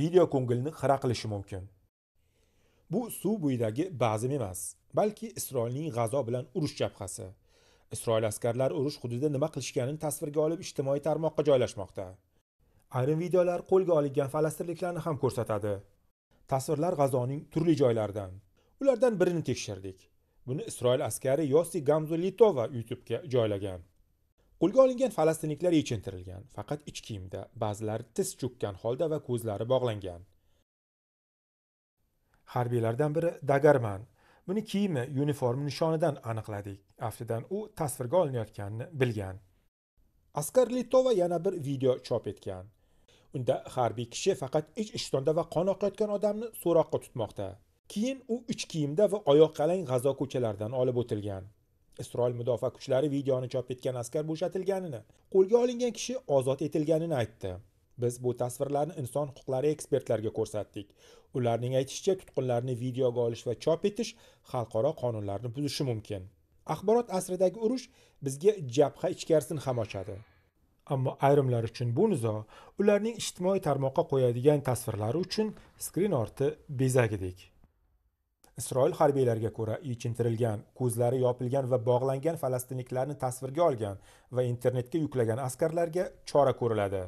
video ko'ngilni xira qilishi mumkin bu suv bo'yidagi bazm emas balki isroilning g'azo bilan urush jabhasi isroil askarlari urush hududida nima qilishganini tasvirga olib ijtimoiy tarmoqqa joylashmoqda ayrim videolar qo'lga olingan falastinliklarni ham ko'rsatadi tasvirlar g'azoning turli joylaridan ulardan birini tekshirdik buni isroil askari yosi gamzo litova youtube'ga joylagan qo'lga olingan falastinliklar yechintirilgan faqat ich kiyimda ba'zilari tiz cho'kkan holda va ko'zlari bog'langan harbiylardan biri dagarman buni kiyimi uniforma nishonidan aniqladik aftidan u tasvirga olinayotganini bilgan askar litova yana bir video chop etgan unda harbiy kishi faqat ich ishtonda va qon oqayotgan odamni so'roqqa tutmoqda keyin u ich kiyimda va oyoq g'azo ko'chalaridan olib o'tilgan isroil mudofaa kuchlari videoni chop etgan askar bo'shatilganini qo'lga olingan kishi ozod etilganini aytdi biz bu tasvirlarni inson huquqlari ekspertlariga ko'rsatdik ularning aytishicha tutqunlarni videoga olish va chop etish xalqaro qonunlarni buzishi mumkin axborot asridagi urush bizga jabha ichkarisini ham ochadi ammo ayrimlar uchun bu nizo ularning ijtimoiy tarmoqqa qo'yadigan tasvirlari uchun skrin orti bezagidek isroil harbiylariga ko'ra ichintirilgan ko'zlari yopilgan va bog'langan falastinliklarni tasvirga olgan va internetga yuklagan askarlarga chora ko'riladi